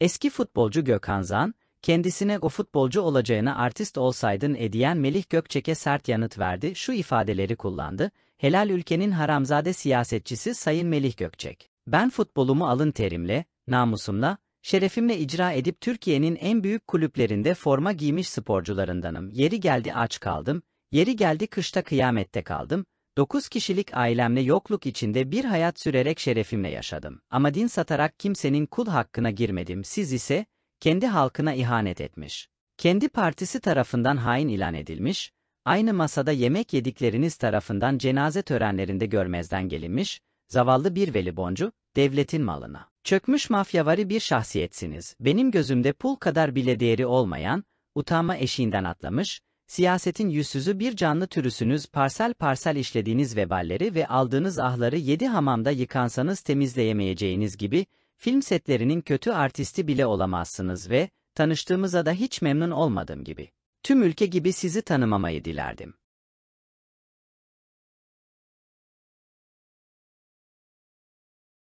Eski futbolcu Gökhan Zan, kendisine o futbolcu olacağına artist olsaydın ediyen Melih Gökçek'e sert yanıt verdi, şu ifadeleri kullandı, helal ülkenin haramzade siyasetçisi Sayın Melih Gökçek. Ben futbolumu alın terimle, namusumla, şerefimle icra edip Türkiye'nin en büyük kulüplerinde forma giymiş sporcularındanım. Yeri geldi aç kaldım, yeri geldi kışta kıyamette kaldım, Dokuz kişilik ailemle yokluk içinde bir hayat sürerek şerefimle yaşadım. Ama din satarak kimsenin kul hakkına girmedim. Siz ise kendi halkına ihanet etmiş. Kendi partisi tarafından hain ilan edilmiş, aynı masada yemek yedikleriniz tarafından cenaze törenlerinde görmezden gelinmiş, zavallı bir veliboncu, devletin malına. Çökmüş mafyavari bir şahsiyetsiniz. Benim gözümde pul kadar bile değeri olmayan, utanma eşiğinden atlamış, Siyasetin yüzsüzü bir canlı türüsünüz parsel parsel işlediğiniz veballeri ve aldığınız ahları yedi hamamda yıkansanız temizleyemeyeceğiniz gibi, film setlerinin kötü artisti bile olamazsınız ve, tanıştığımıza da hiç memnun olmadım gibi. Tüm ülke gibi sizi tanımamayı dilerdim.